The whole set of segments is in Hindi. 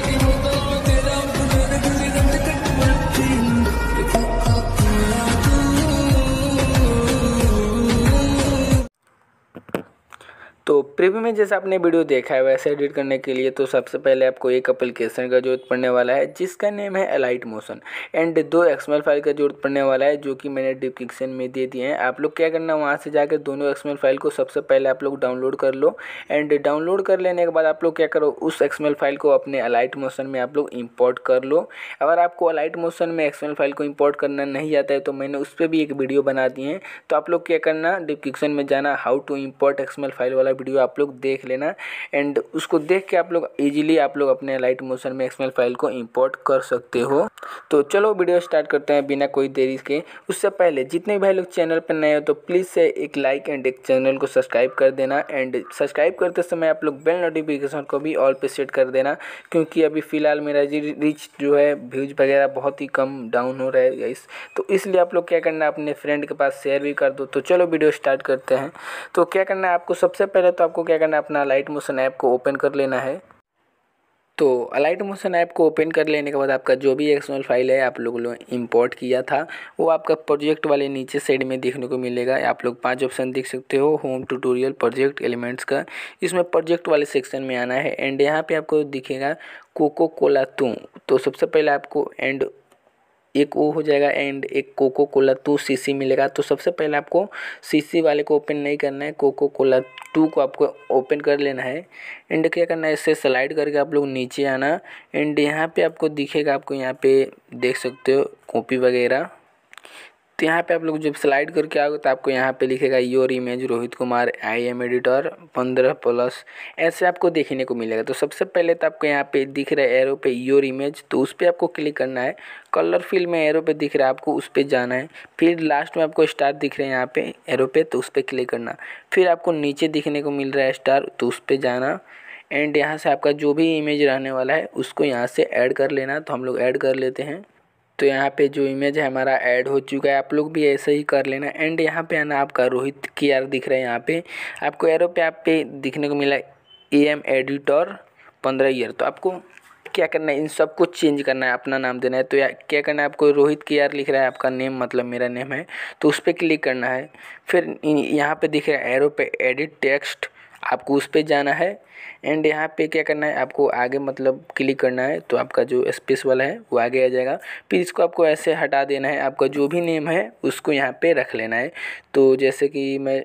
taking तो प्रीव्यू में जैसे आपने वीडियो देखा है वैसे एडिट करने के लिए तो सबसे पहले आपको एक एप्लीकेशन का जरूरत पड़ने वाला है जिसका नेम है अलाइट मोशन एंड दो एक्समेल फाइल का जरूरत पड़ने वाला है जो कि मैंने डिस्क्रिप्शन में दे दिए हैं आप लोग क्या करना वहाँ से जाकर दोनों एक्समेल फाइल को सबसे पहले आप लोग डाउनलोड कर लो एंड डाउनलोड कर लेने के बाद आप लोग क्या करो उस एक्समेल फाइल को अपने अलाइट मोशन में आप लोग इम्पोर्ट कर लो अगर आपको अलाइट मोशन में एक्समेल फाइल को इम्पोर्ट करना नहीं आता है तो मैंने उस पर भी एक वीडियो बना दी है तो आप लोग क्या करना डिस्क्रिप्शन में जाना how to import XML file वाला वीडियो आप लोग देख लेना एंड उसको देख के आप लोग इजीली आप लोग अपने लाइट मोशन में एक्समेल फाइल को इंपोर्ट कर सकते हो तो चलो वीडियो स्टार्ट करते हैं बिना कोई देरी के उससे पहले जितने भाई लोग चैनल पर नए हो तो प्लीज़ से एक लाइक एंड एक चैनल को सब्सक्राइब कर देना एंड सब्सक्राइब करते समय आप लोग बेल नोटिफिकेशन को भी ऑल पर सेट कर देना क्योंकि अभी फ़िलहाल मेरा रीच जो है व्यूज वगैरह बहुत ही कम डाउन हो रहा है इस तो इसलिए आप लोग क्या करना अपने फ्रेंड के पास शेयर भी कर दो तो चलो वीडियो स्टार्ट करते हैं तो क्या करना है आपको सबसे पहले पहले तो आपको क्या करना है अपना अलाइट मोशन ऐप को ओपन कर लेना है तो अलाइट मोशन ऐप को ओपन कर लेने के बाद आपका जो भी एक्सनल फाइल है आप लोगों ने इंपोर्ट किया था वो आपका प्रोजेक्ट वाले नीचे साइड में देखने को मिलेगा आप लोग पांच ऑप्शन देख सकते हो होम ट्यूटोरियल प्रोजेक्ट एलिमेंट्स का इसमें प्रोजेक्ट वाले सेक्शन में आना है एंड यहाँ पे आपको दिखेगा कोको कोला तू तो सबसे पहले आपको एंड एक वो हो जाएगा एंड एक कोको कोला टू सी मिलेगा तो सबसे पहले आपको सी वाले को ओपन नहीं करना है कोको कोला टू को आपको ओपन कर लेना है एंड क्या करना है इससे स्लाइड करके आप लोग नीचे आना एंड यहाँ पे आपको दिखेगा आपको यहाँ पे देख सकते हो कॉपी वगैरह तो यहाँ पे आप लोग जब स्लाइड करके आओगे तो आपको यहाँ पे लिखेगा your image Rohit Kumar I am editor पंद्रह प्लस ऐसे आपको देखने को मिलेगा तो सबसे पहले तो आपको यहाँ पे दिख रहा है एरो पे योर इमेज तो उस पर आपको क्लिक करना है कलर में एरो पे दिख रहा है आपको उस पर जाना है फिर लास्ट में आपको स्टार दिख रहा है यहाँ पे एरो पे तो उस पर क्लिक करना फिर आपको नीचे दिखने को मिल रहा है स्टार तो उस पर जाना एंड यहाँ से आपका जो भी इमेज रहने वाला है उसको यहाँ से ऐड कर लेना तो हम लोग ऐड कर लेते हैं तो यहाँ पे जो इमेज है हमारा ऐड हो चुका है आप लोग भी ऐसे ही कर लेना एंड यहाँ पे है ना आपका रोहित की यार दिख रहा है यहाँ पे आपको एरो पे आप पे दिखने को मिला ए एम एडिटर पंद्रह ईयर तो आपको क्या करना है इन सब कुछ चेंज करना है अपना नाम देना है तो या क्या करना है आपको रोहित के यार लिख रहा है आपका नेम मतलब मेरा नेम है तो उस पर क्लिक करना है फिर यहाँ पे दिख रहा है एरो पे एडिट टेक्स्ट आपको उस पर जाना है एंड यहाँ पे क्या करना है आपको आगे मतलब क्लिक करना है तो आपका जो स्पेस वाला है वो आगे आ जाएगा फिर इसको आपको ऐसे हटा देना है आपका जो भी नेम है उसको यहाँ पे रख लेना है तो जैसे कि मैं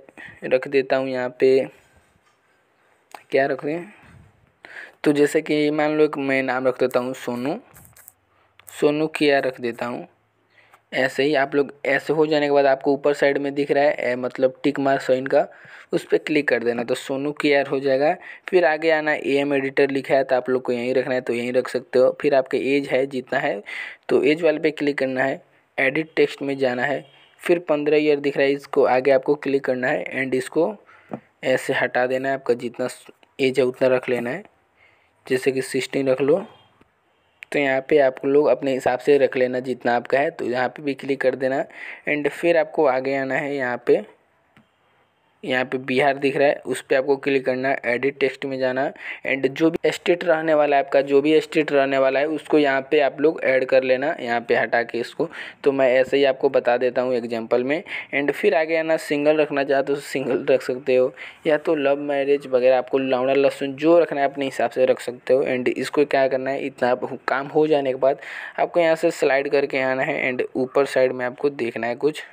रख देता हूँ यहाँ पे क्या रख दें तो जैसे कि मान लो मैं नाम रख देता हूँ सोनू सोनू किया रख देता हूँ ऐसे ही आप लोग ऐसे हो जाने के बाद आपको ऊपर साइड में दिख रहा है ए, मतलब टिक मार साइन का उस पर क्लिक कर देना तो सोनू केयर हो जाएगा फिर आगे आना ए एम एडिटर लिखा है तो आप लोग को यहीं रखना है तो यहीं रख सकते हो फिर आपके एज है जितना है तो एज वाले पे क्लिक करना है एडिट टेक्स्ट में जाना है फिर पंद्रह ईयर दिख रहा है इसको आगे आपको क्लिक करना है एंड इसको ऐसे हटा देना है आपका जितना एज है उतना रख लेना है जैसे कि सिक्सटीन रख लो तो यहाँ पे आप लोग अपने हिसाब से रख लेना जितना आपका है तो यहाँ पे भी क्लिक कर देना एंड फिर आपको आगे आना है यहाँ पे यहाँ पे बिहार दिख रहा है उस पर आपको क्लिक करना है एडिट टेक्स्ट में जाना एंड जो भी स्टेट रहने वाला है आपका जो भी स्टेट रहने वाला है उसको यहाँ पे आप लोग ऐड कर लेना यहाँ पे हटा के इसको तो मैं ऐसे ही आपको बता देता हूँ एग्जांपल में एंड फिर आगे आना सिंगल रखना चाहते हो सिंगल रख सकते हो या तो लव मैरिज वगैरह आपको लावड़ा लहसुन जो रखना है अपने हिसाब से रख सकते हो एंड इसको क्या करना है इतना काम हो जाने के बाद आपको यहाँ से स्लाइड करके आना है एंड ऊपर साइड में आपको देखना है कुछ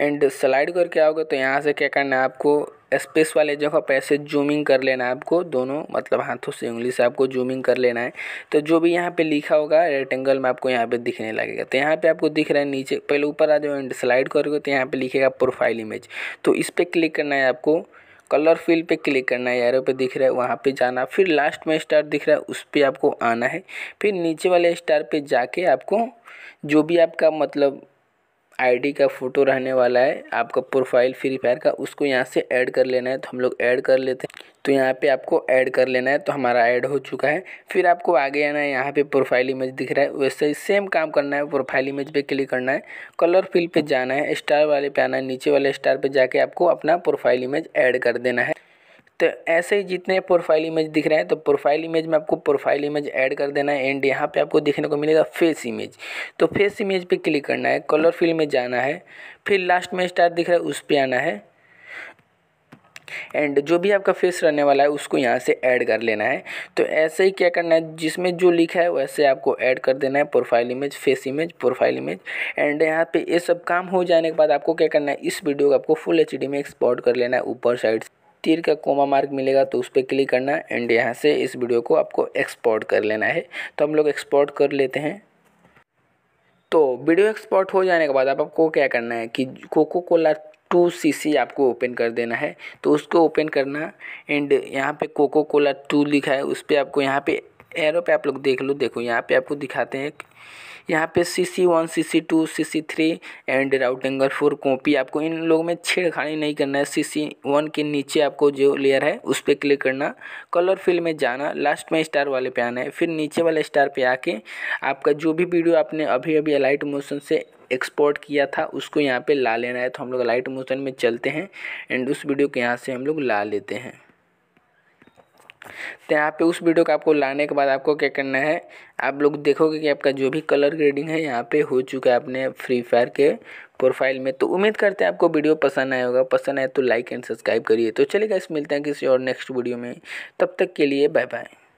एंड स्लाइड करके आओगे तो यहाँ से क्या करना है आपको स्पेस वाले जगह पर ऐसे जूमिंग कर लेना है आपको दोनों मतलब हाथों से उंगली से आपको जूमिंग कर लेना है तो जो भी यहाँ पे लिखा होगा रेक्टेंगल में आपको यहाँ पे दिखने लगेगा तो यहाँ पे आपको दिख रहा है नीचे पहले ऊपर आ जाओ एंड स्लाइड करोगे तो यहाँ पे लिखेगा प्रोफाइल इमेज तो इस पर क्लिक करना है आपको कलर फील्ड पे क्लिक करना है एरो पे दिख रहा है वहाँ पे जाना फिर लास्ट में स्टार दिख रहा है उस पर आपको आना है फिर नीचे वाले स्टार पे जाके आपको जो भी आपका मतलब आईडी का फ़ोटो रहने वाला है आपका प्रोफाइल फ्री फायर का उसको यहाँ से ऐड कर लेना है तो हम लोग ऐड कर लेते हैं तो यहाँ पे आपको ऐड कर लेना है तो हमारा ऐड हो चुका है फिर आपको आगे आना है यहाँ पे प्रोफाइल इमेज दिख रहा है वैसे ही सेम काम करना है प्रोफाइल इमेज पे क्लिक करना है कलर फील्ड पे जाना है स्टार वाले पे आना है नीचे वाले स्टार पे जाके आपको अपना प्रोफाइल इमेज ऐड कर देना है तो ऐसे ही जितने प्रोफाइल इमेज दिख रहे हैं तो प्रोफाइल इमेज में आपको प्रोफाइल इमेज ऐड कर देना है एंड यहाँ पे आपको देखने को मिलेगा फेस इमेज तो फेस इमेज पे क्लिक करना है कलर फील्ड में जाना है फिर लास्ट में स्टार दिख रहा है उस पर आना है एंड जो भी आपका फेस रहने वाला है उसको यहाँ से ऐड कर लेना है तो ऐसे ही क्या करना है जिसमें जो लिखा है वैसे आपको ऐड कर देना है profile image face image profile image and यहाँ पे ये सब काम हो जाने के बाद आपको क्या करना है इस वीडियो को आपको फुल एच में एक्सपोर्ट कर लेना है ऊपर साइड तीर का कोमा मार्क मिलेगा तो उस पर क्लिक करना है एंड यहाँ से इस वीडियो को आपको एक्सपोर्ट कर लेना है तो हम लोग एक्सपोर्ट कर लेते हैं तो वीडियो एक्सपोर्ट हो जाने के बाद आप आपको क्या करना है कि Coca Cola to C C आपको ओपन कर देना है तो उसको ओपन करना एंड यहाँ पे कोको कोला टू लिखा है उस पर आपको यहाँ पे एरो पे आप लोग देख लो देखो यहाँ पे आपको दिखाते हैं यहाँ पे C C one C C two C C three and round angle four copy आपको इन लोगों में छेड़खानी नहीं करना है सी सी वन के नीचे आपको जो लेयर है उस पर क्लिक करना कलर फील्ड में जाना लास्ट में स्टार वाले पे आना है फिर नीचे वाले स्टार पे आके आपका जो भी वीडियो आपने अभी अभी लाइट मोशन से एक्सपोर्ट किया था उसको यहाँ पे ला लेना है तो हम लोग लाइट मोशन में चलते हैं एंड उस वीडियो को यहाँ से हम लोग ला लेते हैं तो यहाँ पे उस वीडियो को आपको लाने के बाद आपको क्या करना है आप लोग देखोगे कि आपका जो भी कलर ग्रेडिंग है यहाँ पे हो चुका है अपने फ्री फायर के प्रोफाइल में तो उम्मीद करते हैं आपको वीडियो पसंद आया होगा पसंद आए तो लाइक एंड सब्सक्राइब करिए तो चलेगा इस मिलते हैं किसी और नेक्स्ट वीडियो में तब तक के लिए बाय बाय